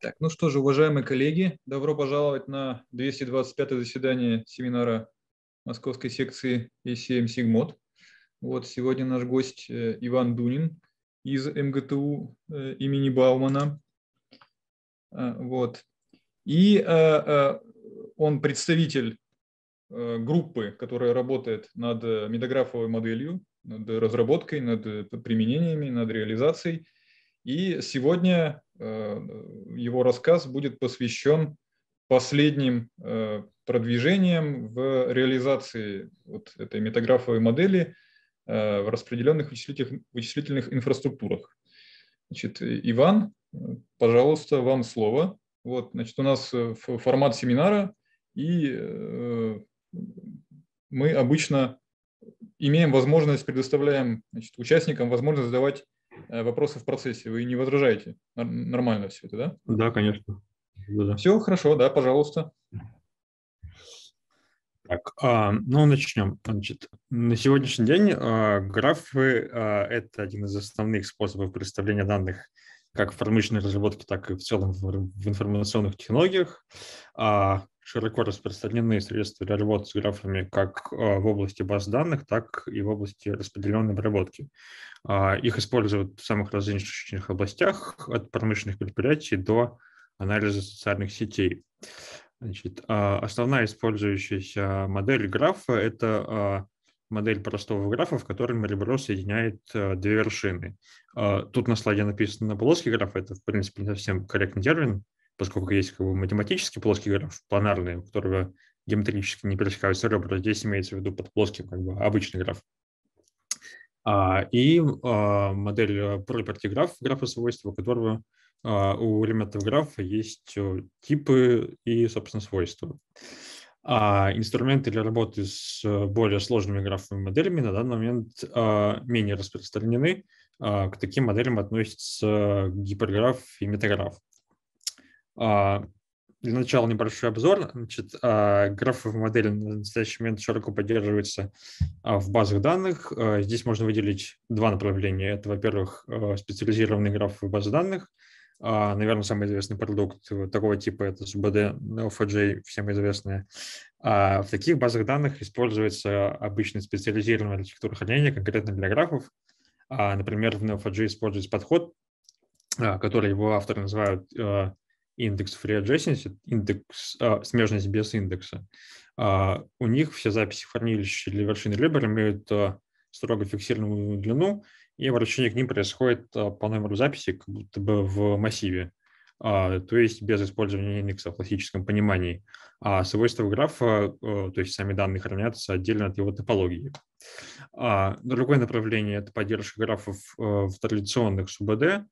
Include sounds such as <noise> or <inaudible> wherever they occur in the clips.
Так, ну что же, уважаемые коллеги, добро пожаловать на 225-е заседание семинара московской секции ACM Sigmod. Вот сегодня наш гость э, Иван Дунин из МГТУ э, имени Баумана. А, вот. И э, он представитель группы, которая работает над медографовой моделью, над разработкой, над применениями, над реализацией. И сегодня Э, его рассказ будет посвящен последним э, продвижениям в реализации вот этой метаграфовой модели э, в распределенных вычислительных, вычислительных инфраструктурах. Значит, Иван, пожалуйста, вам слово. Вот, значит, у нас формат семинара, и мы обычно имеем возможность, предоставляем значит, участникам возможность задавать Э, вопросы в процессе. Вы не возражаете? Нормально все это, да? Да, конечно. Да, да. Все хорошо, да, пожалуйста. Так, а, ну начнем. Значит, на сегодняшний день а, графы а, это один из основных способов представления данных как в промышленной разработке, так и в целом в, информационных технологиях широко распространенные средства для работы с графами как э, в области баз данных, так и в области распределенной обработки. А, их используют в самых различных областях, от промышленных предприятий до анализа социальных сетей. Значит, а, основная использующаяся модель графа – это а, модель простого графа, в котором ребро соединяет э, две вершины. Тут на слайде написано плоский граф, это, в принципе, не совсем корректный термин, поскольку есть как бы математический плоский граф, планарный, у которого геометрически не пересекаются ребра, здесь имеется в виду под плоским как бы обычный граф. А, и а, модель э, property граф, графа свойства, у которого а, у элементов графа есть э, типы и, собственно, свойства. А инструменты для работы с э, более сложными графовыми моделями на данный момент а, менее распространены. А, к таким моделям относятся гиперграф и метаграф. А, для начала небольшой обзор. Значит, а, графовая модель на настоящий момент широко поддерживаются а, в базах данных. Здесь можно выделить два направления. Это, во-первых, специализированные графовые базы данных. Наверное, самый известный продукт такого типа – это SBD, OFJ, всем известная. В таких базах данных используется обычно специализированная архитектура хранения конкретно для графов. Например, в Neo4j используется подход, который его авторы называют индекс free adjacency, индекс, а, смежность без индекса, а, у них все записи хранилища для вершины ребер имеют а, строго фиксированную длину, и обращение к ним происходит а, по номеру записи, как будто бы в массиве, а, то есть без использования индекса в классическом понимании. А свойства графа, а, то есть сами данные хранятся отдельно от его топологии. А, другое направление – это поддержка графов а, в традиционных СУБД,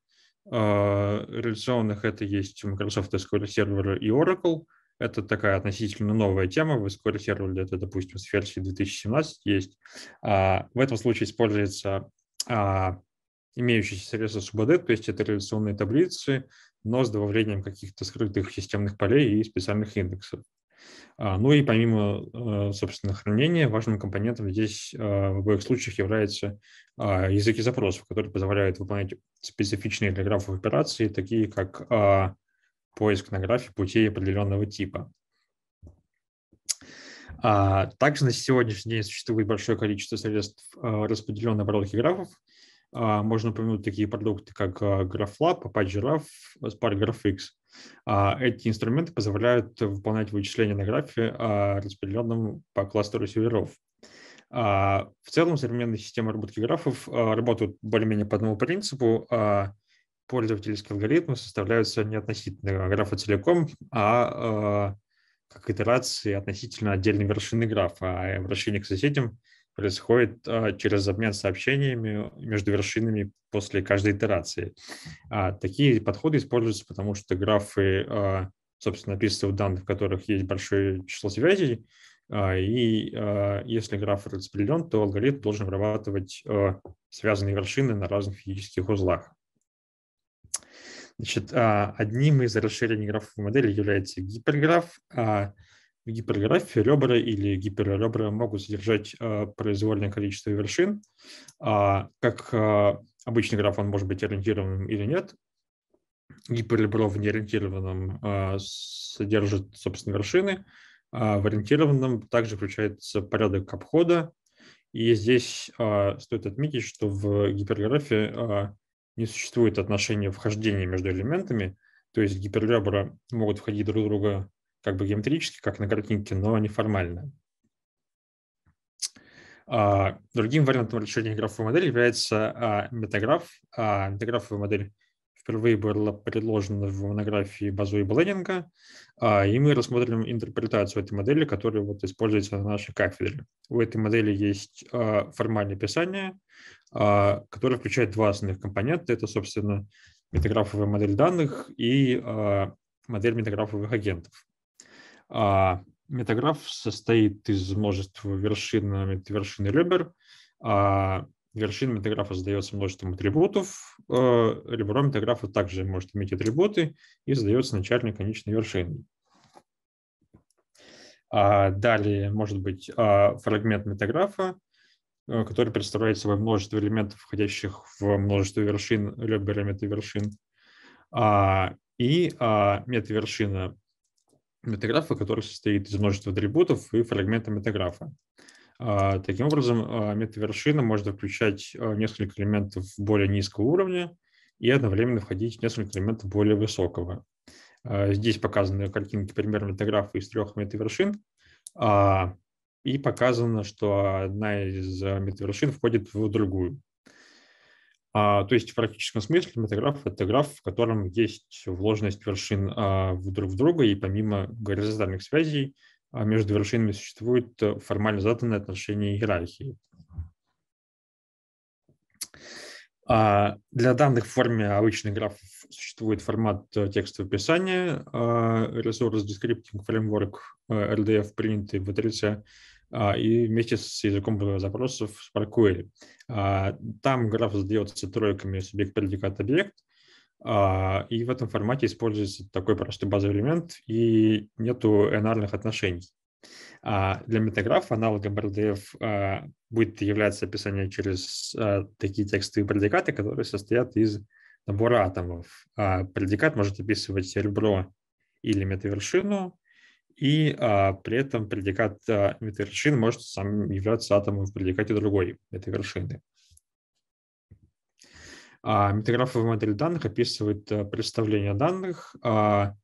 а, Реализационных это есть Microsoft SQL Server и Oracle. Это такая относительно новая тема. В SQL Server это, допустим, с версии 2017 есть. А, в этом случае используется а, имеющиеся средства SUBD, то есть это реляционные таблицы, но с добавлением каких-то скрытых системных полей и специальных индексов. А, ну и помимо, э, собственно, хранения, важным компонентом здесь э, в обоих случаях являются а, языки запросов, которые позволяют выполнять специфичные для графов операции, такие как а, поиск на графе путей определенного типа. Также на сегодняшний день существует большое количество средств распределенной обработки графов, а, можно упомянуть такие продукты, как а, GraphLab, Apache Graph, Spark GraphX. А, эти инструменты позволяют выполнять вычисления на графе, распределенном по кластеру серверов. В целом современные системы работки графов работают более-менее по одному принципу. Пользовательские алгоритмы составляются не относительно графа целиком, а как итерации относительно отдельной вершины графа, а вращение к соседям – происходит а, через обмен сообщениями между вершинами после каждой итерации. А, такие подходы используются, потому что графы, а, собственно, описывают данные, в которых есть большое число связей, а, и а, если граф распределен, то алгоритм должен вырабатывать а, связанные вершины на разных физических узлах. Значит, одним из расширений графовой модели является гиперграф, в ребра или гиперребра могут содержать э, произвольное количество вершин. А, как э, обычный граф, он может быть ориентированным или нет. Гиперребро в неориентированном э, содержит, собственно, вершины. А в ориентированном также включается порядок обхода. И здесь э, стоит отметить, что в гиперграфе э, не существует отношения вхождения между элементами. То есть гиперребра могут входить друг в друга как бы геометрически, как на картинке, но неформально. А, другим вариантом решения графовой модели является а, метаграф. А, метаграфовая модель впервые была предложена в монографии Базу и Бленнинга, и мы рассмотрим интерпретацию этой модели, которая вот используется на нашей кафедре. У этой модели есть формальное описание, которое включает два основных компонента. Это, собственно, метаграфовая модель данных и модель метаграфовых агентов. А, метаграф состоит из множества вершин, э, вершин и ребер. А, Вершина метаграфа задается множеством атрибутов. Э, ребро метаграфа также может иметь атрибуты и задается начальной конечной вершиной. А, далее может быть фрагмент метаграфа, э, который представляет собой множество элементов, входящих в множество вершин, ребер и метавершин. И метавершина метаграфа, который состоит из множества атрибутов и фрагмента метаграфа. А, таким образом, а, метавершина может включать а, несколько элементов более низкого уровня и одновременно входить в несколько элементов более высокого. Здесь показаны картинки пример метаграфа из трех метавершин, и показано, что одна из метавершин входит в другую. А, то есть в практическом смысле метаграф – это граф, в котором есть вложенность вершин а, друг в друга, и помимо горизонтальных связей а между вершинами существует э, формально заданное отношение иерархии. А, для данных в форме обычных графов существует формат э, текстового описания а, Resource Descripting Framework RDF, э, принятый в 3 а, и вместе с языком запросов с ParQuery. А, там граф сделается тройками субъект, предикат, объект, а, и в этом формате используется такой простой базовый элемент, и нету энарных отношений. Для метаграфа аналогом RDF будет являться описание через такие тексты и предикаты, которые состоят из набора атомов. Предикат может описывать ребро или метавершину, и а, при этом предикат а, метавершины может сам являться атомом в предикате другой метавершины. А, метаграфовая модель данных описывает а, представление данных. А,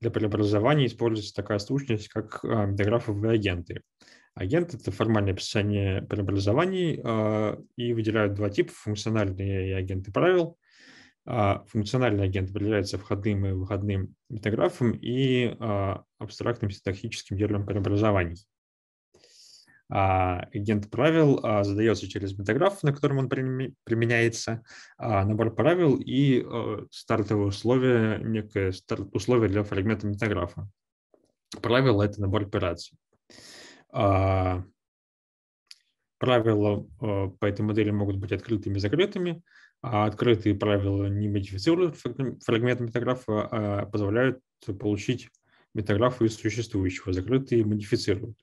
для преобразования используется такая сущность, как а, метаграфовые агенты. Агент – это формальное описание преобразований а, и выделяют два типа – функциональные и агенты правил а, функциональный агент определяется входным и выходным метаграфом и а, абстрактным синтаксическим ярлом преобразований. А, агент правил задается через метаграф, на котором он применяется, набор правил и стартовые условия, некое старт, условие для фрагмента метаграфа. Правило – это набор операций. Правила по этой модели могут быть открытыми и закрытыми. А открытые правила не модифицируют фрагмент метаграфа, а позволяют получить метаграфы из существующего. Закрытые модифицируют.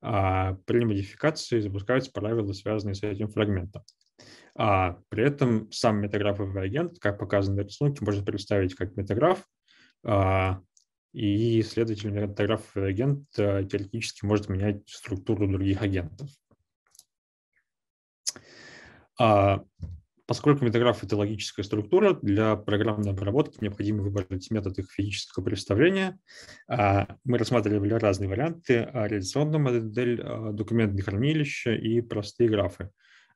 А при модификации запускаются правила, связанные с этим фрагментом. А при этом сам метаграфовый агент, как показано на рисунке, можно представить как метаграф, а, и, следовательно, метаграфовый агент а, теоретически может менять структуру других агентов. Поскольку метаграф – это логическая структура, для программной обработки необходимо выбрать метод их физического представления. А, мы рассматривали разные варианты а, – реализационную модель, а, документные хранилища и простые графы.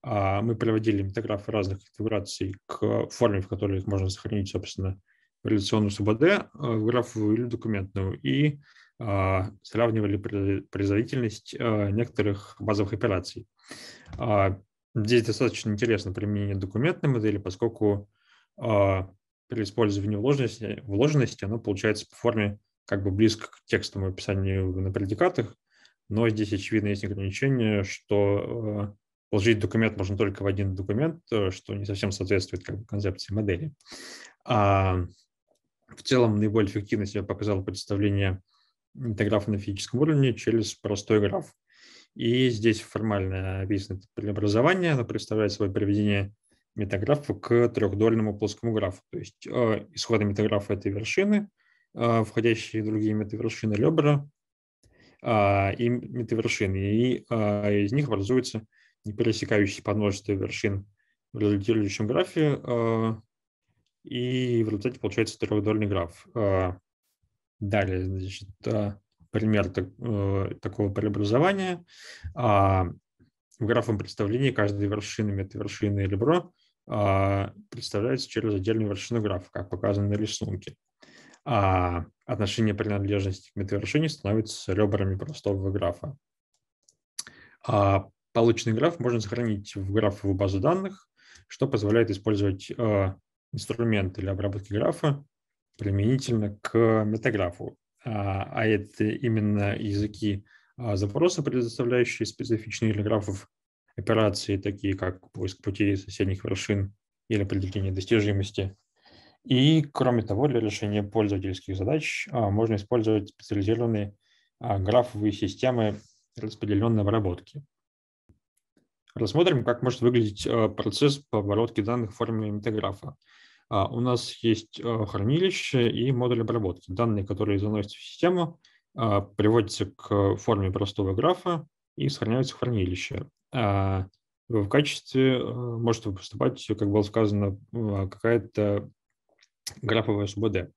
Мы проводили метаграфы разных конфигураций к форме, в которой их можно сохранить, собственно, в реализационную СУБД, в графовую или документную, и сравнивали производительность некоторых базовых операций. Здесь достаточно интересно применение документной модели, поскольку э, при использовании вложенности, вложенности оно получается по форме как бы близко к текстовому описанию на предикатах, но здесь, очевидно, есть ограничение, что э, вложить документ можно только в один документ, э, что не совсем соответствует как бы, концепции модели. А, в целом наиболее эффективно себя показало представление интеграфа на физическом уровне через простой граф. И здесь формально описано преобразование, оно представляет собой приведение метаграфа к трехдольному плоскому графу. То есть э, исходы метаграфа этой вершины, э, входящие в другие метавершины ребра э, и метавершины. И э, из них образуется не пересекающие подмножество вершин в результирующем графе, э, и в результате получается трехдольный граф. Э, далее, значит, э, пример так, э, такого преобразования. А в графом представлении каждая вершины метавершины и ребро а, представляется через отдельную вершину графа, как показано на рисунке. А отношение принадлежности к метавершине становится ребрами простого графа. А полученный граф можно сохранить в графовую базу данных, что позволяет использовать э, инструмент для обработки графа применительно к метаграфу, а, а это именно языки а, запроса, предоставляющие специфичные для графов операции, такие как поиск путей соседних вершин или определение достижимости. И, кроме того, для решения пользовательских задач а, можно использовать специализированные графовые системы распределенной обработки. Рассмотрим, как может выглядеть процесс по обработке данных в форме метаграфа. А, у нас есть а, хранилище и модуль обработки. Данные, которые заносятся в систему, а, приводятся к форме простого графа и сохраняются в хранилище. В качестве может выступать, как было сказано, какая-то графовая СБД.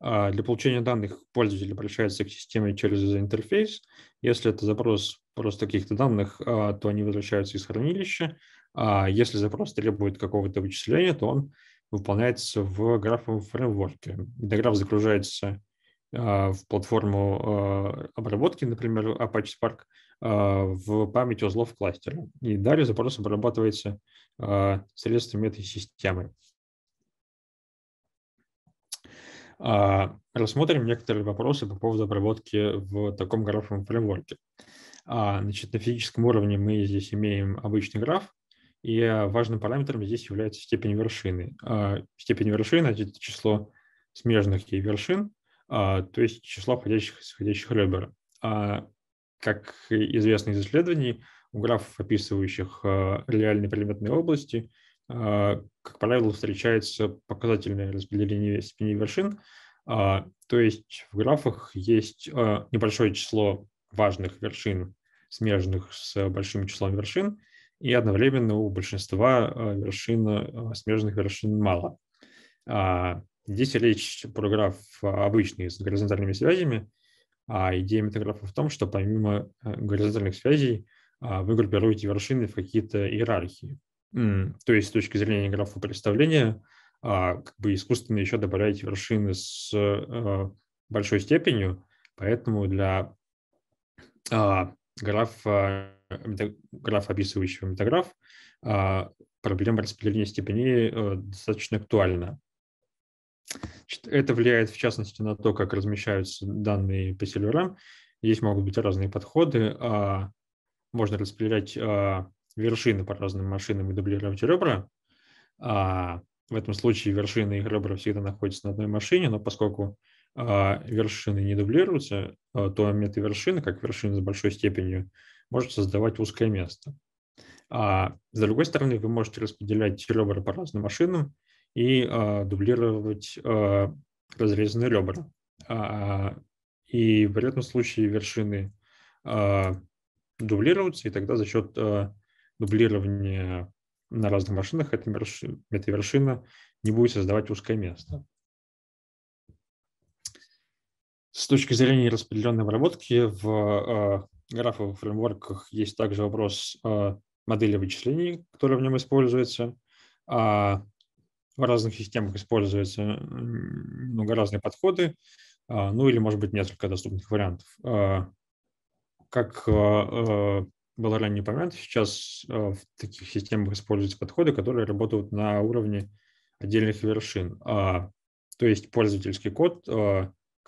Для получения данных пользователь обращается к системе через интерфейс. Если это запрос просто каких-то данных, то они возвращаются из хранилища. Если запрос требует какого-то вычисления, то он выполняется в графовом фреймворке. Где граф загружается а, в платформу а, обработки, например, Apache Spark, а, в память узлов кластера. И далее запрос обрабатывается средствами этой системы. Рассмотрим некоторые вопросы по поводу обработки в таком графовом фреймворке. Значит, на физическом уровне мы здесь имеем обычный граф, и а, важным параметром здесь является степень вершины. А, степень вершины – это число смежных ей вершин, а, то есть число входящих и исходящих ребер. Как известно из исследований, у графов, описывающих реальные предметные области, как правило, встречается показательное распределение степеней вершин, то есть в графах есть небольшое число важных вершин, смежных с большим числом вершин, и одновременно у большинства э, вершин, э, смежных вершин мало. А, здесь речь про граф э, обычный с горизонтальными связями, а идея метаграфа в том, что помимо горизонтальных связей а, вы группируете вершины в какие-то иерархии. То есть с точки зрения графа представления а, как бы искусственно еще добавляете вершины с большой степенью, поэтому для граф, э, граф описывающего метаграф, э, проблема распределения степеней э, достаточно актуальна. Это влияет, в частности, на то, как размещаются данные по серверам. Здесь могут быть разные подходы. Можно распределять вершины по разным машинам и дублировать ребра. В этом случае вершины и ребра всегда находятся на одной машине, но поскольку а, вершины не дублируются, а, то метавершина, как вершина с большой степенью, может создавать узкое место. А с другой стороны, вы можете распределять ребра по разным машинам и а, дублировать разрезанные ребра. и в этом случае вершины дублируются, и тогда за счет дублирования на разных машинах эта вершина, эта вершина не будет создавать узкое место. С точки зрения распределенной выработки в э, графовых фреймворках есть также вопрос э, модели вычислений, которая в нем используется. А в разных системах используются много разные подходы, э, ну или, может быть, несколько доступных вариантов. как было ранее упомянуто, сейчас в таких системах используются подходы, которые работают на уровне отдельных вершин. А, то есть пользовательский код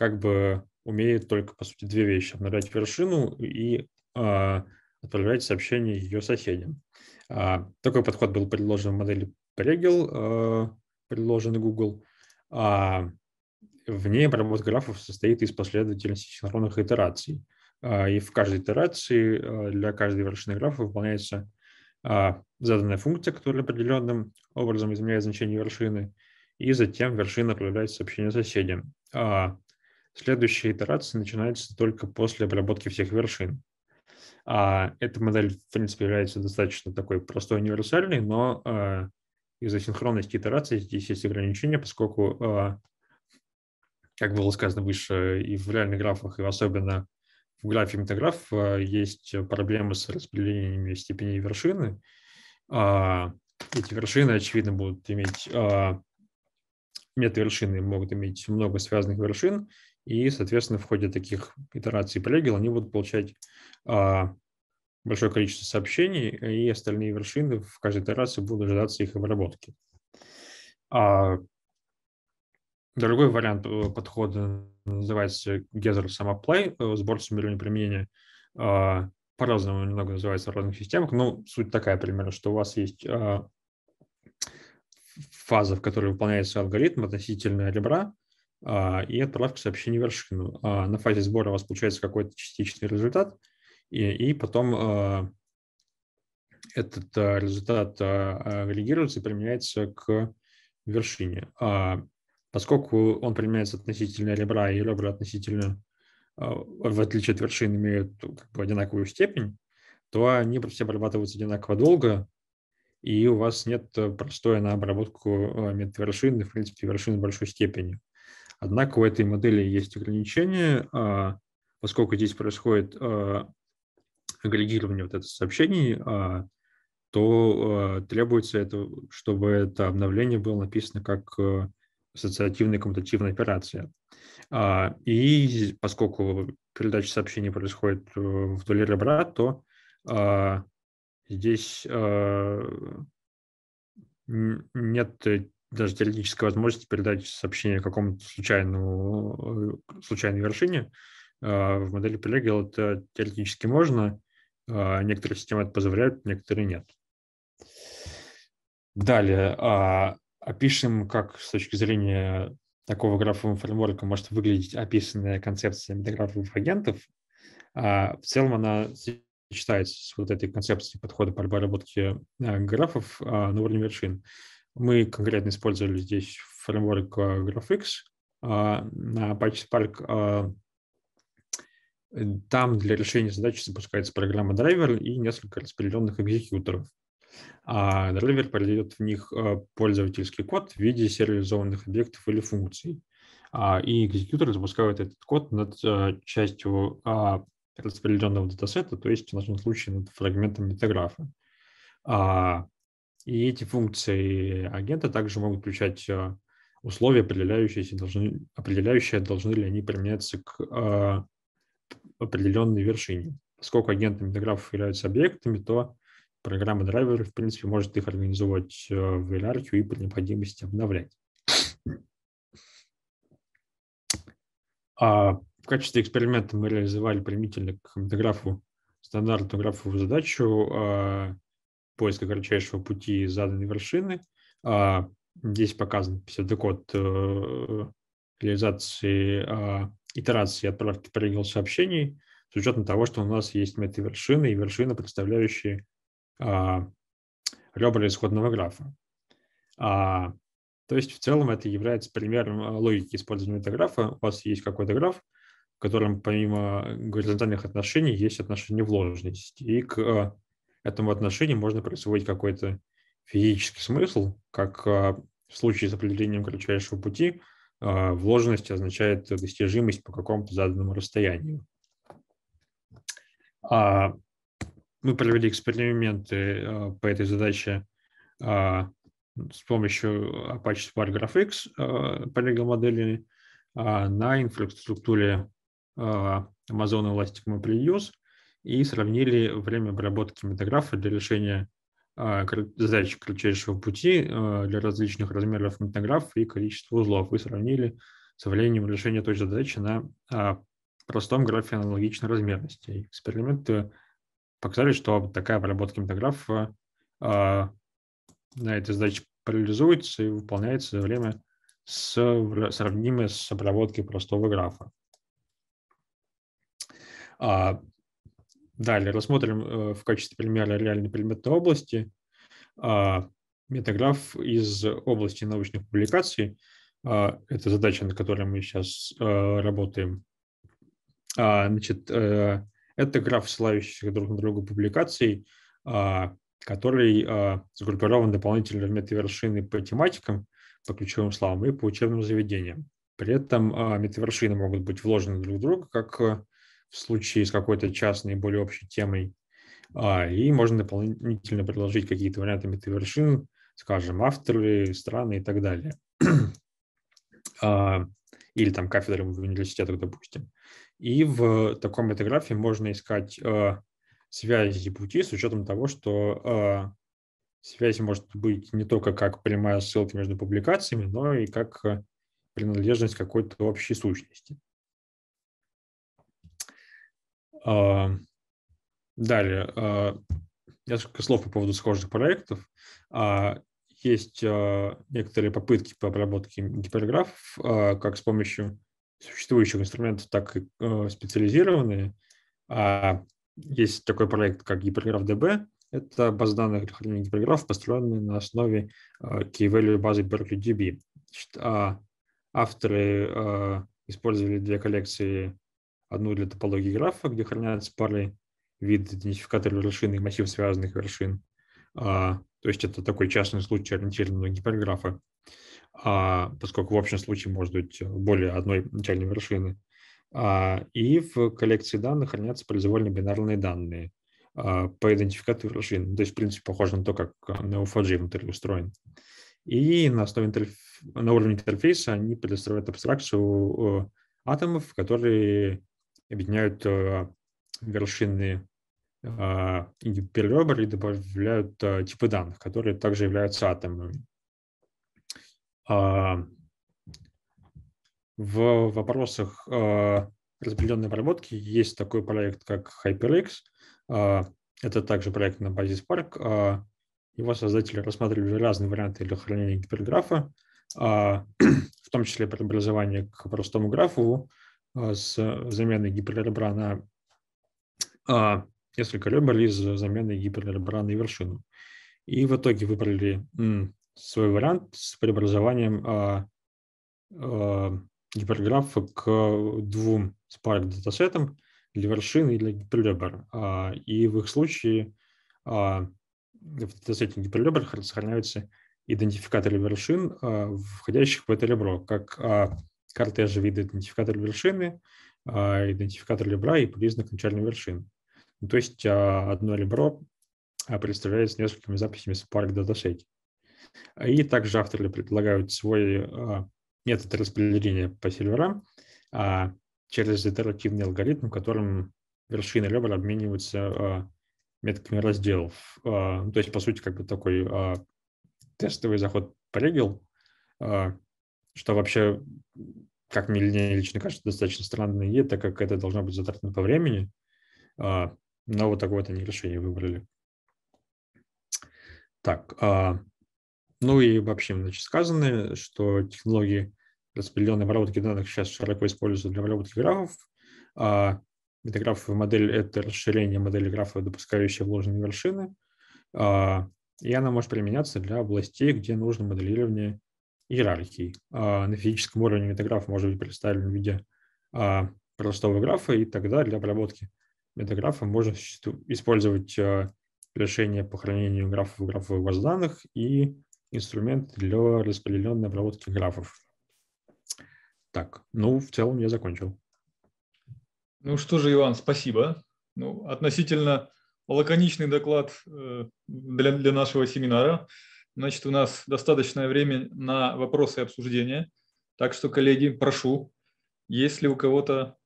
как бы умеет только, по сути, две вещи. Обновлять вершину и а, отправлять сообщение ее соседям. А, такой подход был предложен в модели Pregel, а, предложенный Google. А, в ней обработка графов состоит из последовательности синхронных итераций. А, и в каждой итерации а, для каждой вершины графа выполняется а, заданная функция, которая определенным образом изменяет значение вершины, и затем вершина отправляет сообщение соседям. А, Следующая итерация начинается только после обработки всех вершин. А эта модель, в принципе, является достаточно такой простой, универсальной, но э, из-за синхронности итераций здесь есть ограничения, поскольку, э, как было сказано выше, и в реальных графах, и особенно в графе метаграф э, есть проблемы с распределениями степеней вершины. Э, эти вершины, очевидно, будут иметь... Э, метавершины могут иметь много связанных вершин, и, соответственно, в ходе таких итераций по они будут получать а, большое количество сообщений, и остальные вершины в каждой итерации будут ожидаться их обработки. А, другой вариант э, подхода называется Gather Some Apply, э, сбор суммирования применения. А, по-разному немного называется в разных системах. но суть такая примерно, что у вас есть фаза, в которой выполняется алгоритм относительно ребра, а, и отправка сообщения вершину. А, на фазе сбора у вас получается какой-то частичный результат, и, и потом а, этот результат агрегируется и применяется к вершине. Поскольку он применяется относительно ребра и ребра относительно, в отличие от вершин, имеют ну, как бы одинаковую степень, то они все обрабатываются одинаково долго, и у вас нет э, простой на обработку метавершин и, в принципе, вершины большой степени. Однако у этой модели есть ограничения, а, поскольку здесь происходит а, агрегирование вот этих сообщений, а, то требуется это, чтобы это обновление было написано как ассоциативная коммутативная операция. И поскольку передача сообщений происходит в э, вдоль ребра, то здесь нет даже теоретической возможности передать сообщение какому-то случайному, э, случайной вершине. А, в модели Pelagel это теоретически можно. А, некоторые системы это позволяют, некоторые нет. Далее. А, опишем, как с точки зрения такого графового фреймворка может выглядеть описанная концепция метаграфовых агентов. В целом она сочетается с вот этой концепцией подхода по обработке графов на уровне вершин. Мы конкретно использовали здесь фреймворк а, GraphX а, на Apache Spark. А, э, там для решения задачи запускается программа драйвер и несколько распределенных экзекьюторов. А драйвер передает в них пользовательский код в виде сериализованных объектов или функций. И экзекьютор запускает этот код над частью распределенного датасета, то есть в нашем случае над фрагментом метаграфа. И эти функции агента также могут включать а, условия, определяющиеся, должны, определяющие, должны ли они применяться к а, определенной вершине. Поскольку агенты метаграфов являются объектами, то программа драйвер, в принципе, может их организовывать а, в иерархию и при необходимости обновлять. А в качестве эксперимента мы реализовали применительно к метаграфу стандартную графовую задачу поиска кратчайшего пути заданной вершины. А, здесь показан псевдокод э, реализации а, итерации отправки правил сообщений с учетом того, что у нас есть вершины и вершины, представляющие а, ребра исходного графа. То есть в целом это является примером логики использования этого графа. У вас есть какой-то граф, в котором помимо горизонтальных отношений есть отношения вложенности. И к этому отношению можно присвоить какой-то физический смысл, как а, в случае с определением кратчайшего пути а, вложенность означает достижимость по какому-то заданному расстоянию. А, мы провели эксперименты по этой задаче с помощью Apache Spark GraphX Polygon модели на инфраструктуре Amazon Elastic MapReduce и сравнили время обработки метаграфа для решения а, задач кратчайшего пути а, для различных размеров метаграфа и количества узлов и сравнили со временем решения той же задачи на а, простом графе аналогичной размерности. Эксперименты показали, что такая обработка метаграфа на этой задаче парализуется и выполняется за время с, сравнимое с обработкой простого графа. Далее рассмотрим э, в качестве примера реальной предметной области а, метаграф из области научных публикаций. А, это задача, над которой мы сейчас э, работаем. А, значит, э, это граф ссылающихся друг на друга публикаций, который сгруппирован дополнительно в метавершины по тематикам, по ключевым словам и по учебным заведениям. При этом метавершины могут быть вложены друг в друга как в случае с какой-то частной, более общей темой. А, и можно дополнительно предложить какие-то варианты метавершин, скажем, авторы, страны и так далее. <clears throat> А, или там кафедры в университетах, допустим. И в таком метаграфе можно искать а, связи пути с учетом того, что связь может быть не только как прямая ссылка между публикациями, но и как принадлежность какой-то общей сущности. А, далее, а, несколько слов по поводу схожих проектов. А, есть некоторые попытки по обработке гиперграфов, как с помощью существующих инструментов, так и специализированные. Есть такой проект, как гиперграф ДБ. Это база данных для хранения гиперграфов, построенная на основе key-value базы BerkeleyDB. Авторы использовали две коллекции одну для топологии графа, где хранятся пары вид идентификатора вершин и массив связанных вершин. А, то есть это такой частный случай, ориентированный гиперграфа, а, поскольку в общем случае может быть более одной начальной вершины. А, и в коллекции данных хранятся произвольно бинарные данные а, по идентификатору вершин. Ну, то есть, в принципе, похоже на то, как на 4 j внутри устроен. И на, основе интерф... на уровне интерфейса они предоставляют абстракцию э, атомов, которые объединяют а, вершины переребр а, и добавляют а, типы данных, которые также являются атомами. В вопросах распределенной обработки есть такой проект, как HyperX. Это также проект на базе Spark. Его создатели рассматривали разные варианты для хранения гиперграфа, <clears throat> в том числе преобразование к простому графу, а, с э, заменой гиперлербра на а, несколько ребер из заменой гиперлербра на вершину. И в итоге выбрали м, свой вариант с преобразованием а, а, гиперграфа к двум Spark датасетам для вершины и для гиперлебер. А, и в их случае а, в датасете гиперлебер сохраняются идентификаторы вершин, а, входящих в это ребро, как а, кортежа вида идентификатор вершины, идентификатор ребра и признак начальной вершины. Ну, то есть а, одно ребро а, представляется несколькими записями с пары датасете. И также авторы предлагают свой а, метод распределения по серверам через итеративный алгоритм, которым вершины ребра обмениваются метками разделов. Ну, то есть, по сути, как бы такой тестовый заход по регел, что вообще, как мне лично кажется, достаточно странная идея, так как это должно быть затратно по времени. А, но вот такое вот они решение выбрали. Так, а, ну и вообще, значит, сказано, что технологии распределенной обработки данных сейчас широко используются для обработки графов. Метаграфовая а, модель – это расширение модели графа, допускающей вложенные вершины. И она может применяться для областей, где нужно моделирование иерархии а, На физическом уровне метаграф может быть представлен в виде а, простого графа, и тогда для обработки метаграфа можно использовать а, решение по хранению графов в графовых баз данных и инструмент для распределенной обработки графов. Так, ну, в целом я закончил. Ну что же, Иван, спасибо. Ну, относительно лаконичный доклад э, для, для нашего семинара. Значит, у нас достаточное время на вопросы и обсуждения. Так что, коллеги, прошу, есть ли у кого-то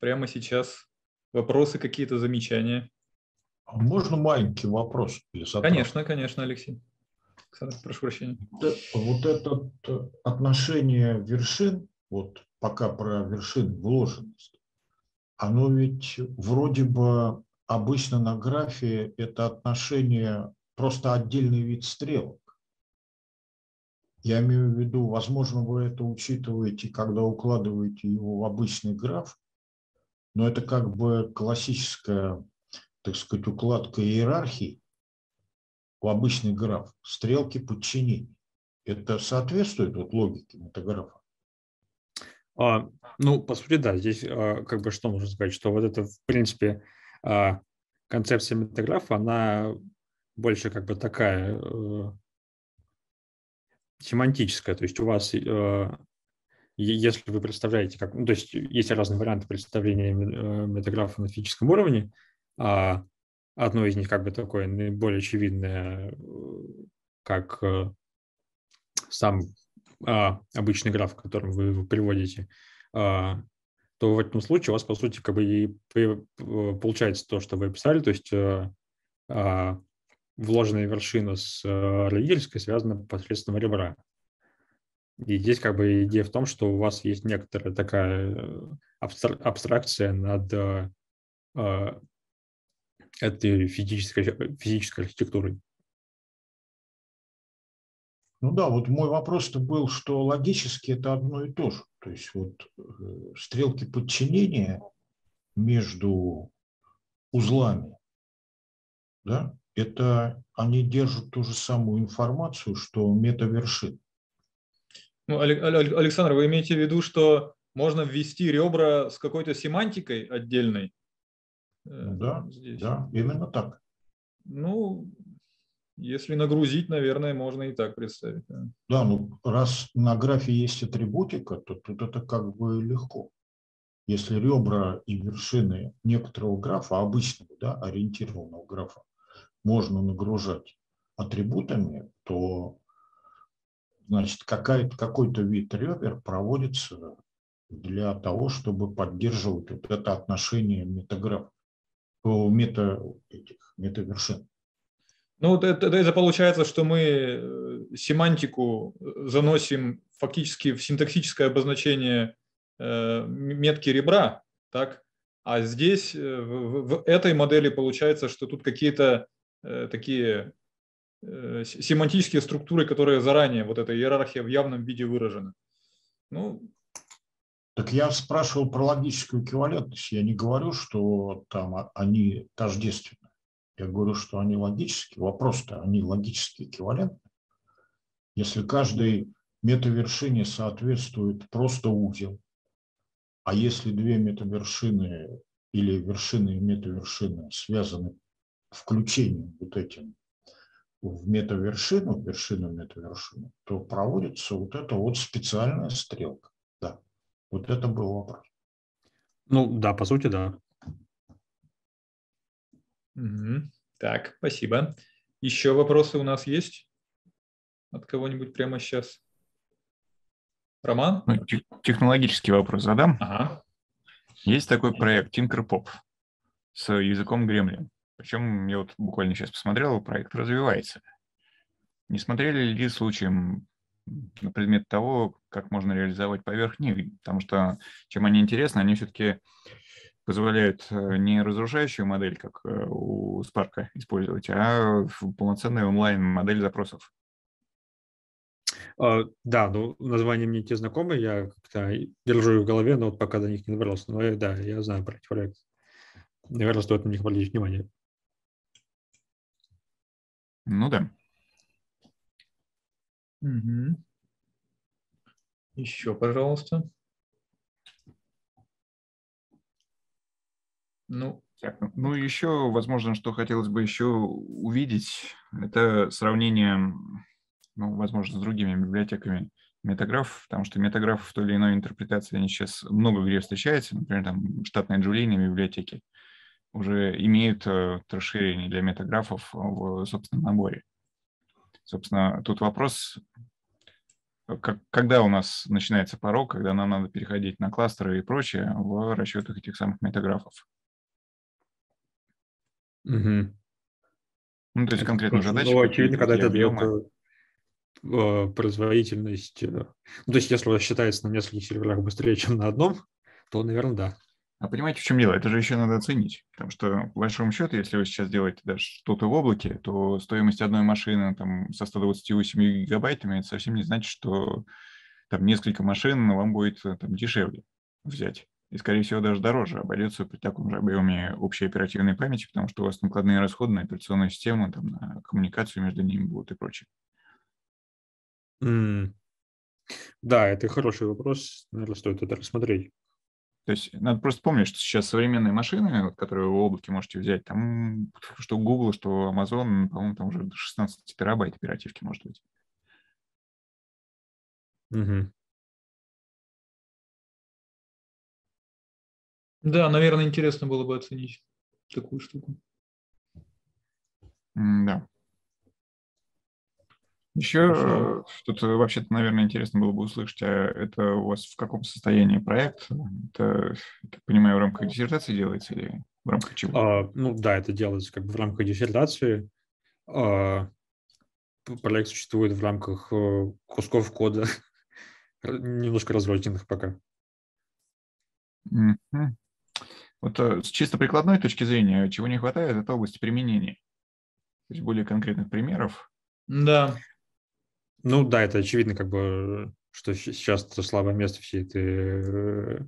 прямо сейчас вопросы, какие-то замечания? А можно маленький вопрос? Конечно, конечно, Алексей. Александр, прошу прощения. Вот, это отношение вершин, вот пока про вершин вложенность, оно ведь вроде бы обычно на графе это отношение просто отдельный вид стрел. Я имею в виду, возможно, вы это учитываете, когда укладываете его в обычный граф, но это как бы классическая, так сказать, укладка иерархии в обычный граф, стрелки подчинения. Это соответствует вот логике метаграфа. А, ну, по сути, да, здесь а, как бы что можно сказать, что вот это, в принципе, а, концепция метаграфа, она больше как бы такая, э, семантическая, то есть у вас, э, если вы представляете, как, ну, то есть есть разные варианты представления э, метаграфа на физическом уровне, а одно из них как бы такое наиболее очевидное, как э, сам а, обычный граф, которым вы его приводите, а, то в этом случае у вас, по сути, как бы и получается то, что вы описали, то есть а, вложенная вершина с э, родительской связана посредством ребра. И здесь как бы идея в том, что у вас есть некоторая такая э, абстракция над э, этой физической, физической архитектурой. Ну да, вот мой вопрос-то был, что логически это одно и то же. То есть вот стрелки подчинения между узлами, да, это они держат ту же самую информацию, что мета вершит. Ну, Александр, вы имеете в виду, что можно ввести ребра с какой-то семантикой отдельной? Э, да, Здесь. да, именно так. Ну, если нагрузить, наверное, можно и так представить. Да, да ну раз на графе есть атрибутика, то тут это как бы легко. Если ребра и вершины некоторого графа, обычного, да, ориентированного графа, можно нагружать атрибутами, то значит, какой-то вид ребер проводится для того, чтобы поддерживать вот это отношение метаграф, э, мета, этих, метавершин. Ну, вот это, это получается, что мы э, семантику э, заносим фактически в синтаксическое обозначение э, метки ребра, так? А здесь в, в этой модели получается, что тут какие-то Э, такие э, семантические структуры, которые заранее, вот эта иерархия в явном виде выражена. Ну, так я спрашивал про логическую эквивалентность. Я не говорю, что там они тождественны. Я говорю, что они логические. Вопрос-то, они логически эквивалентны. Если каждой метавершине соответствует просто узел, а если две метавершины или вершины и метавершины связаны включением вот этим в метавершину, вершину метавершину, то проводится вот эта вот специальная стрелка. Да. Вот это был вопрос. Ну да, по сути, да. Угу. Так, спасибо. Еще вопросы у нас есть от кого-нибудь прямо сейчас? Роман? Ну, технологический вопрос задам. Ага. Есть такой проект Tinkerpop с языком Gremlin. Причем я вот буквально сейчас посмотрел, проект развивается. Не смотрели ли случаем на предмет того, как можно реализовать поверх них, потому что чем они интересны, они все-таки позволяют э, не разрушающую модель, как э, у Spark, использовать, а полноценную онлайн-модель запросов. Uh, да, ну, название мне те знакомые, я как-то держу их в голове, но вот пока до них не добрался. Но э, да, я знаю про эти проекты. Наверное, стоит на них обратить внимание. Ну да. Угу. Еще, пожалуйста. Ну, так, ну еще, возможно, что хотелось бы еще увидеть, это сравнение, ну, возможно, с другими библиотеками метаграфов, потому что метаграфов в той или иной интерпретации они сейчас много где встречаются, например, там штатные джулейная библиотеки. библиотеке уже имеют э, расширение для метаграфов в собственном наборе. Собственно, тут вопрос, э, как, когда у нас начинается порог, когда нам надо переходить на кластеры и прочее в расчетах этих самых метаграфов. Угу. Ну, то есть конкретно задача. Ну, очевидно, когда это объемы. дает э, производительность. Ну, то есть, если считается на нескольких серверах быстрее, чем на одном, то, наверное, да. А понимаете, в чем дело? Это же еще надо оценить. Потому что, по большому счету, если вы сейчас делаете даже что-то в облаке, то стоимость одной машины там, со 128 гигабайтами это совсем не значит, что там несколько машин вам будет э, там, дешевле взять. И, скорее всего, даже дороже обойдется при таком же объеме общей оперативной памяти, потому что у вас накладные расходы на операционную систему, там, на коммуникацию между ними будут и прочее. Mm. Да, это хороший вопрос. Наверное, стоит это рассмотреть. То есть надо просто помнить, что сейчас современные машины, вот, которые вы в облаке можете взять, там что Google, что Amazon, по-моему, там уже 16 терабайт оперативки может быть. Угу. Да, наверное, интересно было бы оценить такую штуку. Да. Еще э, что-то вообще-то, наверное, интересно было бы услышать, а это у вас в каком состоянии проект? Это, как понимаю, в рамках диссертации делается или в рамках чего? А, ну да, это делается как бы в рамках диссертации. А, проект существует в рамках э, кусков кода, <laughs> э, немножко разрозненных пока. Вот с чисто прикладной точки зрения, чего не хватает, это области применения. То есть более конкретных примеров. Да. Ну да, это очевидно, как бы, что сейчас это слабое место всей этой э,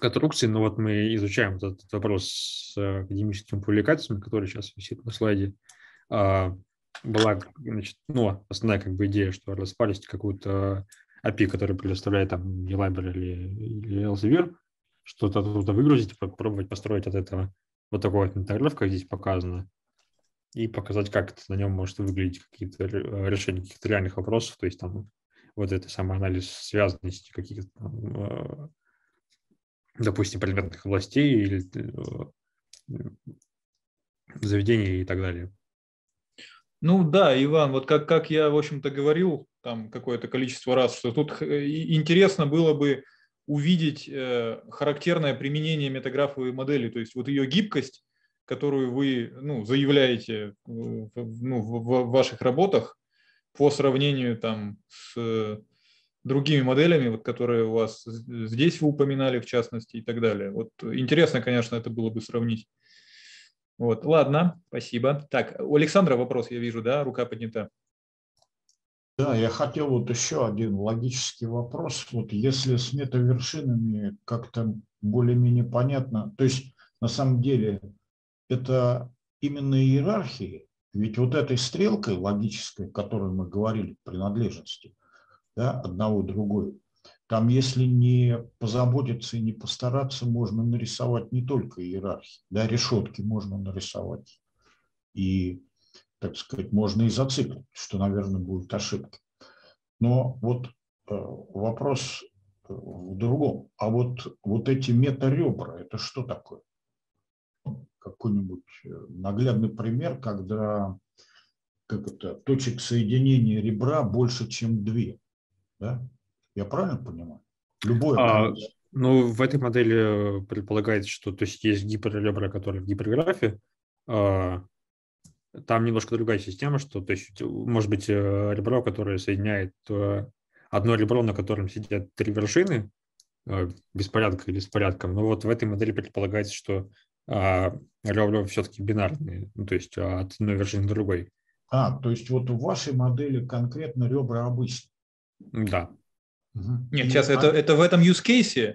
конструкции, но вот мы изучаем этот вопрос с э, академическими публикациями, которые сейчас висит на слайде. А, была значит, ну, основная как бы идея, что распались какую-то API, которая предоставляет там не Elibra или, или Elsevier, что-то оттуда выгрузить, попробовать построить от этого вот такой вот интерактив, как здесь показано и показать, как это на нем может выглядеть какие-то э, решения каких-то реальных вопросов, то есть там вот это самый анализ связанности каких-то, там, э, допустим, предметных областей или э, заведений и так далее. Ну да, Иван, вот как, как я, в общем-то, говорил там какое-то количество раз, что тут интересно было бы увидеть характерное применение метаграфовой модели, то есть вот ее гибкость которую вы ну, заявляете ну, в ваших работах по сравнению там с другими моделями, вот, которые у вас здесь вы упоминали, в частности, и так далее. Вот интересно, конечно, это было бы сравнить. Вот, ладно, спасибо. Так, у Александра вопрос, я вижу, да, рука поднята. Да, я хотел вот еще один логический вопрос. Вот если с метавершинами как-то более-менее понятно, то есть на самом деле это именно иерархии. Ведь вот этой стрелкой логической, о которой мы говорили, принадлежности да, одного к другой, там, если не позаботиться и не постараться, можно нарисовать не только иерархии, да, решетки можно нарисовать. И, так сказать, можно и зациклить, что, наверное, будет ошибка. Но вот э, вопрос э, в другом. А вот, вот эти метаребра, это что такое? какой-нибудь э, наглядный пример, когда как это, точек соединения ребра больше, чем две. Да? Я правильно понимаю? Любое. А, ну, в этой модели э, предполагается, что то есть, есть гиперребра, которые в гиперграфе. А, там немножко другая система, что то есть, может быть э, ребро, которое соединяет одно ребро, на котором сидят три вершины, беспорядка или с порядком. Но вот в этой модели предполагается, что а, все-таки бинарные, ну, то есть а, от одной вершины до другой. А, то есть вот в вашей модели конкретно ребра обычные? Да. Угу. Нет, сейчас это, а это в этом use case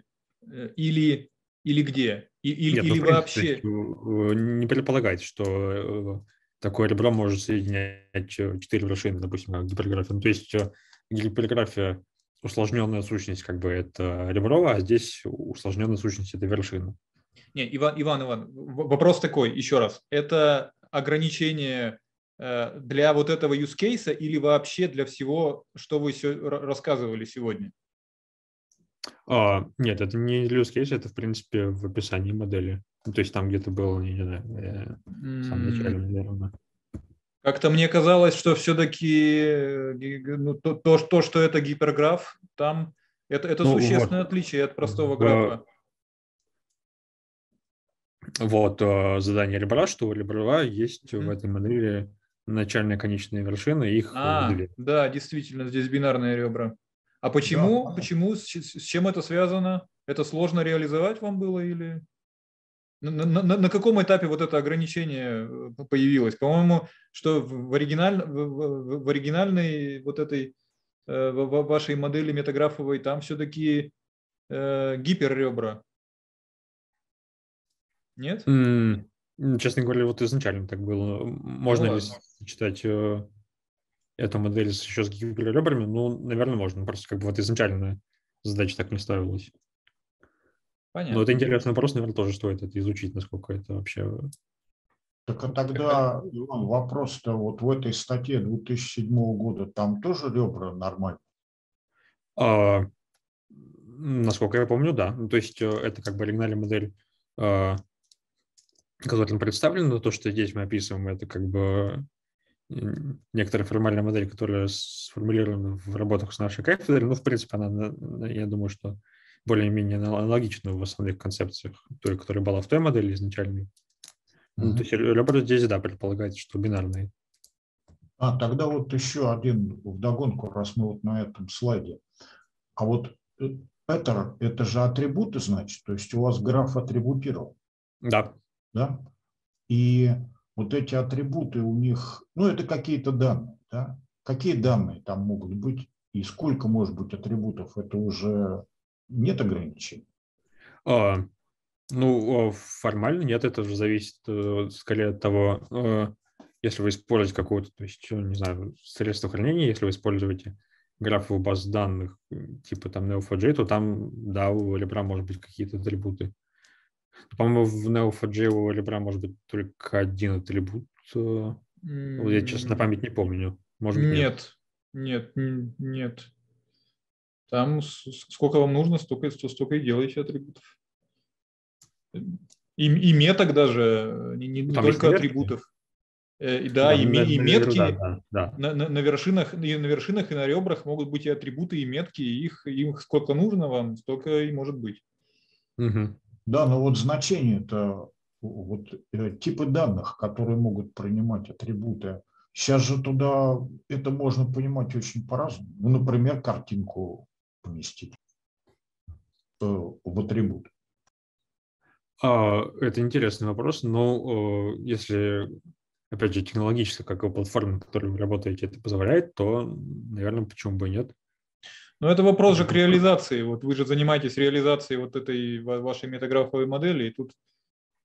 э, или, или где? И, или Нет, ну, или ну, вообще? Принципе, э, не предполагать, что э, такое ребро может соединять четыре вершины, допустим, гиперграфия. Ну, то есть гиперграфия усложненная сущность, как бы это ребро, а здесь усложненная сущность это вершина. Не, Иван, Иван, Иван, вопрос такой, еще раз. Это ограничение э, для вот этого use case или вообще для всего, что вы рассказывали сегодня? А, нет, это не use case, это в принципе в описании модели. Ну, то есть там где-то было, не знаю, э, в самом начале, наверное. Как-то мне казалось, что все-таки э, ну, то, то, что это гиперграф, там это, это ну, существенное вот. отличие от простого графа. Вот э, задание ребра, что у ребра есть mm-hmm. в этой модели начальная и конечная вершина, их э, а, две. Да, действительно, здесь бинарные ребра. А почему, да. почему, с, с чем это связано? Это сложно реализовать вам было или на, на, на каком этапе вот это ограничение э, появилось? По-моему, что в, оригиналь, в, в оригинальной вот этой в, в вашей модели метаграфовой там все-таки э, гиперребра нет? М честно говоря, вот изначально так было. Можно ну, ли сочетать э, эту модель еще с гиперлебрами? Ну, наверное, можно. Просто как бы вот изначально задача так не ставилась. Понятно. Но это интересный вопрос, наверное, тоже стоит это изучить, насколько это вообще... Э, так а тогда, Иван, вопрос-то вот в этой статье 2007 года, там тоже ребра нормально? А, насколько я помню, да. Ну, то есть э, это как бы оригинальная модель а, которая там представлена, то, что здесь мы описываем, это как бы некоторая формальная модель, которая сформулирована в работах с нашей кафедрой, ну, в принципе, она, я думаю, что более-менее аналогична в основных концепциях, той, которая была в той модели изначальной. Mm-hmm. Ну, то есть работа здесь, да, предполагается, что бинарные. А, тогда вот еще один вдогонку, раз мы вот на этом слайде. А вот Петер, э, это же атрибуты, значит, то есть у вас граф атрибутировал. Да да, и вот эти атрибуты у них, ну, это какие-то данные, да, какие данные там могут быть и сколько может быть атрибутов, это уже нет ограничений. А, ну, а формально нет, это же зависит э, скорее от того, э, если вы используете какое-то, то есть, э, не знаю, средство хранения, если вы используете графовую базу данных типа там Neo4j, то там, да, у ребра может быть какие-то атрибуты. По-моему, в Neo у Libra может быть только один атрибут. Э, вот я, сейчас на память не помню. Может быть, нет. Нет, нет, нет. Там сколько вам нужно, столько, столько и делайте атрибутов. И, и меток даже, не, не Там только атрибутов. Э, и, да, да, и, на, и метки да, да, да. На, на, на вершинах и на вершинах и на ребрах могут быть и атрибуты, и метки, и их, их сколько нужно вам, столько и может быть. Угу. Да, но вот значение это э, вот э, типы данных, которые могут принимать атрибуты. Сейчас же туда это можно понимать очень по-разному. Ну, например, картинку поместить э, в атрибут. А, это интересный вопрос, но если, опять же, технологически, как и платформа, на которой вы работаете, это позволяет, то, наверное, почему бы и нет? Но это вопрос же к реализации. Вот вы же занимаетесь реализацией вот этой вашей метаграфовой модели, и тут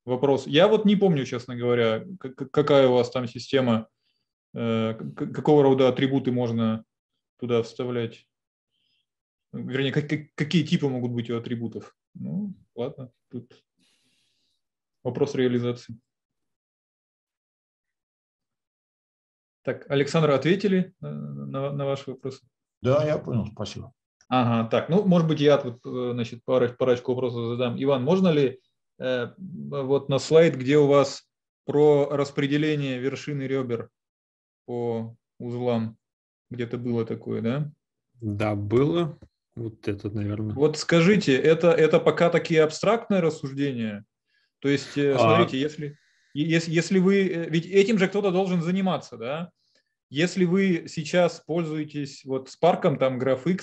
вопрос. Я вот не помню, честно говоря, какая у вас там система, э, какого рода атрибуты можно туда вставлять. Вернее, какие типы могут быть у атрибутов. Ну, ладно, тут вопрос реализации. Так, Александр, ответили на, э, на, на ваши вопросы? Да, я понял, спасибо. Ага, так, ну, может быть, я тут, э, значит, пару, парочку вопросов задам. Иван, можно ли э, вот на слайд, где у вас про распределение вершины ребер по узлам, где-то было такое, да? Да, было. Вот этот, наверное. Вот скажите, это, это пока такие абстрактные рассуждения? То есть, э, а. смотрите, а... если, если, если вы... Э, ведь этим же кто-то должен заниматься, да? Если вы сейчас пользуетесь вот Spark, там GraphX,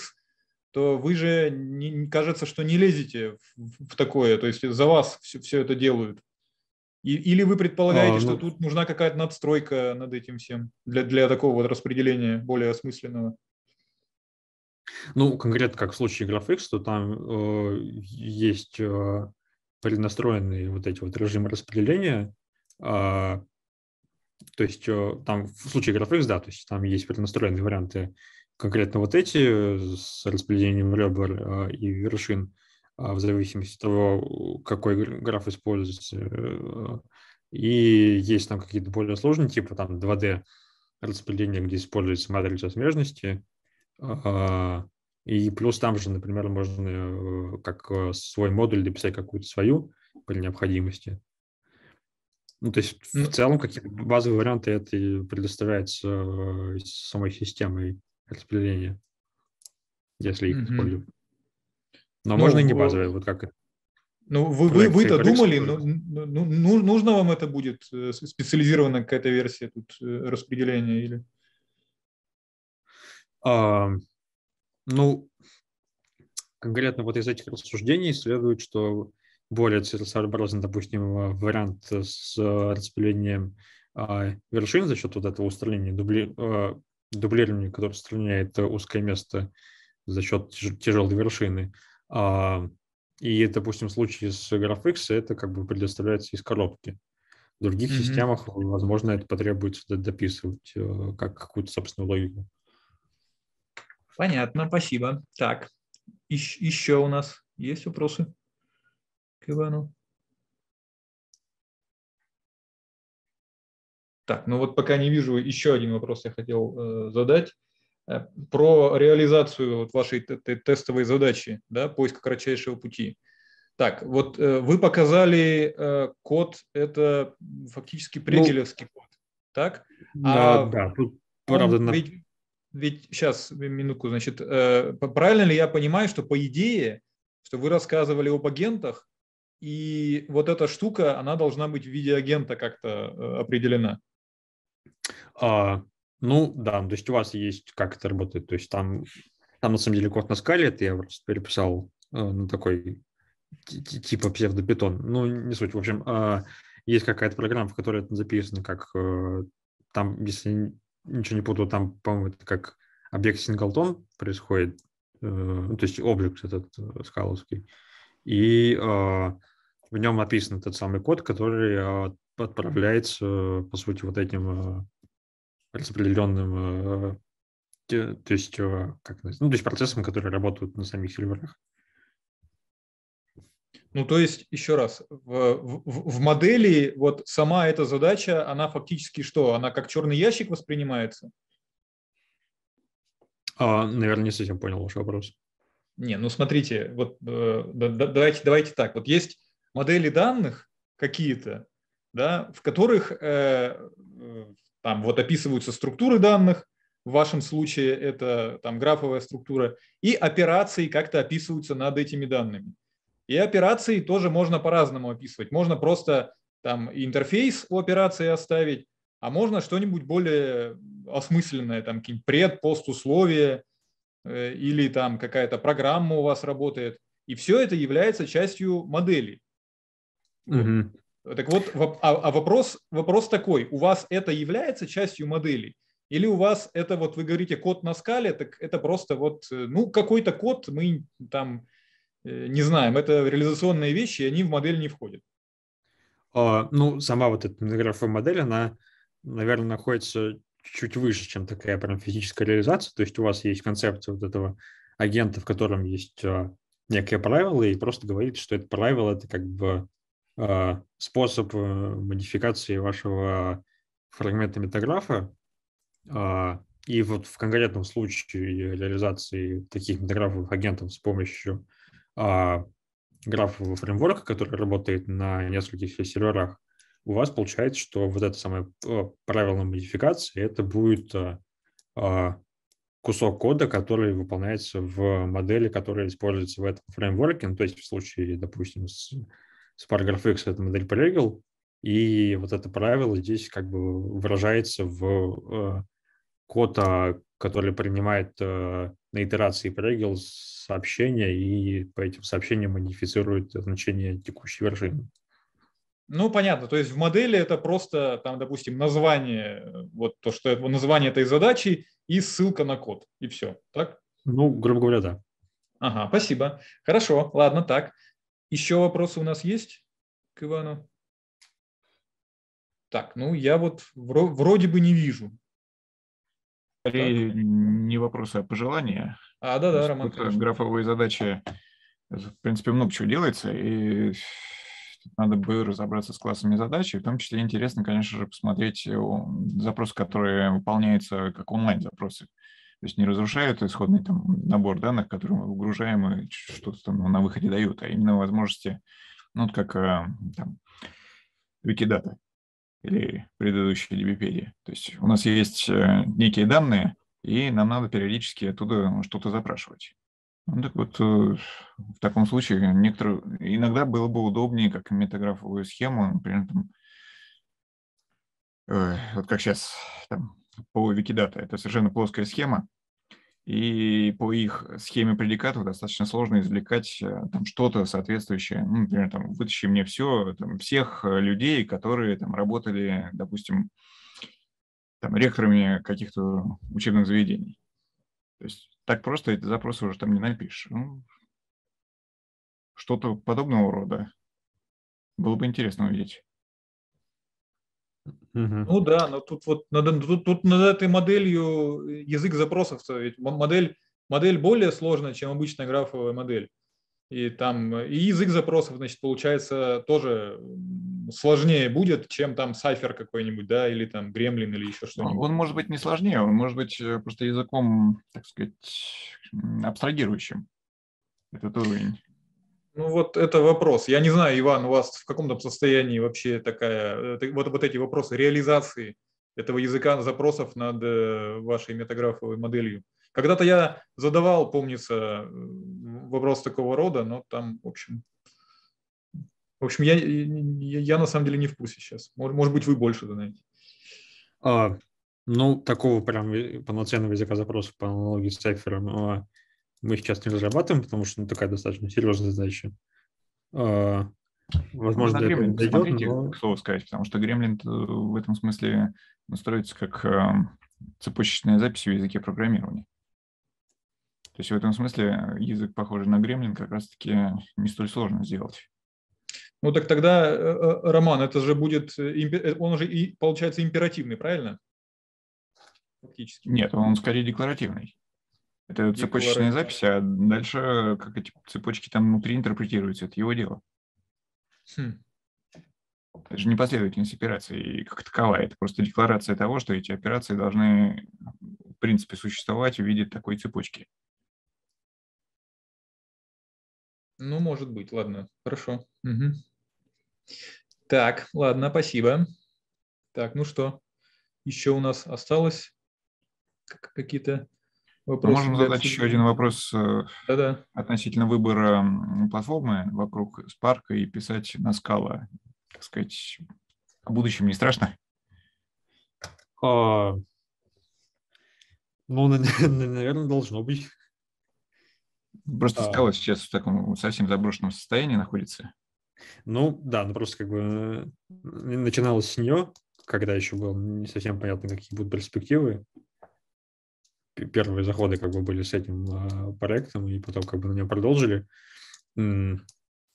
то вы же, не, кажется, что не лезете в, в такое, то есть за вас все, все это делают. И, или вы предполагаете, а, ну... что тут нужна какая-то надстройка над этим всем для, для такого вот распределения более осмысленного? Ну, конкретно как в случае GraphX, то там э, есть э, преднастроенные вот эти вот режимы распределения, э, то есть э, там в случае графикс, да, то есть там есть преднастроенные варианты конкретно вот эти э, с распределением ребер э, и вершин в зависимости от того, какой граф используется. И есть там какие-то более сложные, типа там 2D распределение, где используется матрица смежности. И плюс там же, например, можно как свой модуль дописать какую-то свою при необходимости. Ну, то есть в ну целом какие базовые варианты это предоставляется э, из самой системой распределения, если их mm Но ну, можно и ну, не базовые, вот как ну, вы, вы, вы это думали, но, ну, ну, ну, нужно вам это будет э, специализированная какая-то версия тут э, распределения или? А, ну, конкретно вот из этих рассуждений следует, что более целесообразный, допустим, вариант с распределением а, вершин за счет вот этого устранения дубли, а, дублирования, которое устраняет узкое место за счет тяжелой вершины. А, и, допустим, в случае с GraphX это как бы предоставляется из коробки. В других mm-hmm. системах, возможно, это потребуется дописывать э, как какую-то собственную логику. Понятно, спасибо. Так, еще у нас есть вопросы? к Ивану. Так, ну вот пока не вижу, еще один вопрос я хотел э, задать. Э, про реализацию вот вашей тестовой задачи, да, поиска кратчайшего пути. Так, вот э, вы показали э, код, это фактически прегелевский ну, код, так? Да, а да, тут правда... Он, ведь, ведь сейчас, минутку, значит, э, правильно ли я понимаю, что по идее, что вы рассказывали об агентах, и вот эта штука, она должна быть в виде агента как-то э, определена. А, ну да, то есть у вас есть, как это работает, то есть там, там на самом деле код на скале, это я просто переписал э, на такой типа псевдопитон, ну не суть, в общем, а, есть какая-то программа, в которой это записано как, э, там, если ничего не путаю, там, по-моему, это как объект синглтон происходит, ну, то есть объект этот скаловский, и а, в нем описан тот самый код, который э, отправляется, э, по сути, вот этим э, распределенным, то есть, как, ну, то есть процессом, которые работают на самих серверах. Ну, то есть, еще раз, в, в, в модели вот сама эта задача, она фактически что? Она как черный ящик воспринимается? А, наверное, не совсем понял ваш вопрос. Не, ну смотрите, вот э, да, давайте, давайте так. Вот есть модели данных какие-то, да, в которых э, э, там вот описываются структуры данных, в вашем случае это там графовая структура, и операции как-то описываются над этими данными. И операции тоже можно по-разному описывать. Можно просто там интерфейс у операции оставить, а можно что-нибудь более осмысленное, там какие-нибудь пред, постусловия э, или там какая-то программа у вас работает. И все это является частью модели. Угу. Так вот, а, а, вопрос, вопрос такой, у вас это является частью моделей? Или у вас это вот вы говорите код на скале, так это просто вот, э, ну, какой-то код мы там э, не знаем, это реализационные вещи, и они в модель не входят. А, ну, сама вот эта графовая модель, она, наверное, находится чуть выше, чем такая прям физическая реализация. То есть у вас есть концепция вот этого агента, в котором есть а, некие правила и просто говорит, что это правило, это как бы а, способ э, модификации вашего фрагмента метаграфа. А, и вот в конкретном случае реализации таких метаграфов агентов с помощью а, графового фреймворка, который работает на нескольких серверах, у вас получается, что вот это самое правило модификации, это будет кусок кода, который выполняется в модели, которая используется в этом фреймворке. Ну, то есть в случае, допустим, с с ParagraphX эта модель Pragel, и вот это правило здесь как бы выражается в э, кота, который принимает э, на итерации Pragel сообщения и по этим сообщениям модифицирует значение текущей вершины. Ну, понятно. То есть в модели это просто, там, допустим, название, вот то, что это, название этой задачи и ссылка на код, и все, так? Ну, грубо говоря, да. Ага, спасибо. Хорошо, ладно, так. Еще вопросы у нас есть к Ивану? Так, ну я вот вроде бы не вижу. Скорее, не вопросы, а пожелания. А, да, да, Роман. Э, конечно. Графовые задачи, в принципе, много чего делается, и надо бы разобраться с классами задачи. В том числе интересно, конечно же, посмотреть э, запросы, которые выполняются как онлайн-запросы. То есть не разрушают исходный там набор данных, который мы выгружаем и что-то там на выходе дают, а именно возможности, ну, вот как э, там, Wikidata или предыдущая Wikipedia. То есть у нас есть э, некие данные, и нам надо периодически оттуда что-то запрашивать. Ну, так вот, э, в таком случае некоторые, иногда было бы удобнее, как метаграфовую схему, например, там, э, вот как сейчас там, по Wikidata, это совершенно плоская схема, и по их схеме предикатов достаточно сложно извлекать э, там что-то соответствующее. Ну, например, там, вытащи мне все, там, всех э, людей, которые там работали, допустим, там, ректорами каких-то учебных заведений. То есть так просто эти запросы уже там не напишешь. Ну, что-то подобного рода было бы интересно увидеть. Угу. Ну да, но тут вот над, тут, тут над этой моделью э, язык запросов ведь модель, модель более сложная, чем обычная графовая модель. И там э, и язык запросов, значит, получается тоже сложнее будет, чем там сайфер какой-нибудь, да, или там гремлин или еще ну, что-нибудь. Он может быть не сложнее, он может быть э, просто языком, так сказать, абстрагирующим этот уровень. Ну вот это вопрос. Я не знаю, Иван, у вас в каком там состоянии вообще такая, э, вот, вот эти вопросы реализации этого языка запросов над э, вашей метаграфовой моделью. Когда-то я задавал, помнится, вопрос такого рода, но там, в общем, в общем, я, я, я на самом деле не в курсе сейчас. Может, может быть, вы больше знаете. А, ну, такого прям э, полноценного языка запросов по аналогии с цифером а, мы сейчас не разрабатываем, потому что ну, такая достаточно серьезная задача. А, возможно, ну, Гремлин, дойдет, смотрите, но... к слову сказать, потому что Гремлин э, в этом смысле строится как эм, цепочечная запись в языке программирования. То есть в этом смысле язык, похожий на Гремлин, как раз-таки не столь сложно сделать. Ну так тогда, э, э, Роман, это же будет, он уже и получается императивный, правильно? Фактически. Нет, он скорее декларативный. Это Декларация. цепочечная запись, а дальше как эти цепочки там внутри интерпретируются, это его дело. Хм. Это же не последовательность операций как таковая, это просто декларация того, что эти операции должны, в принципе, существовать в виде такой цепочки. Ну, может быть, ладно, хорошо. Угу. Так, ладно, спасибо. Так, ну что, еще у нас осталось какие-то Вопрос Можем задать обсуждения. еще один вопрос э, Да-да. относительно выбора платформы вокруг Spark и писать на скала. Так сказать, в будущем не страшно? А, ну, <laughs> наверное, должно быть. Просто а. скала сейчас в таком совсем заброшенном состоянии находится. Ну, да, ну просто как бы э, начиналось с нее, когда еще было не совсем понятно, какие будут перспективы первые заходы как бы были с этим а, проектом, и потом как бы на него продолжили.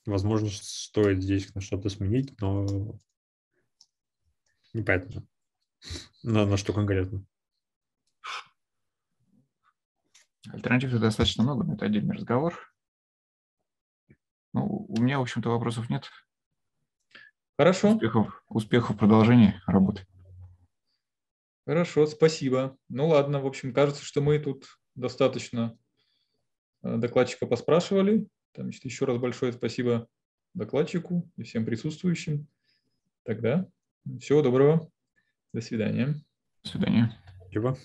Возможно, стоит здесь на что-то сменить, но непонятно. На, на что конкретно. Альтернатив достаточно много, но это отдельный разговор. Ну, у меня, в общем-то, вопросов нет. Хорошо. Успехов, успехов в продолжении работы. Хорошо, спасибо. Ну ладно, в общем, кажется, что мы тут достаточно э, докладчика поспрашивали. Там, значит, еще раз большое спасибо докладчику и всем присутствующим. Тогда всего доброго. До свидания. До свидания. Спасибо.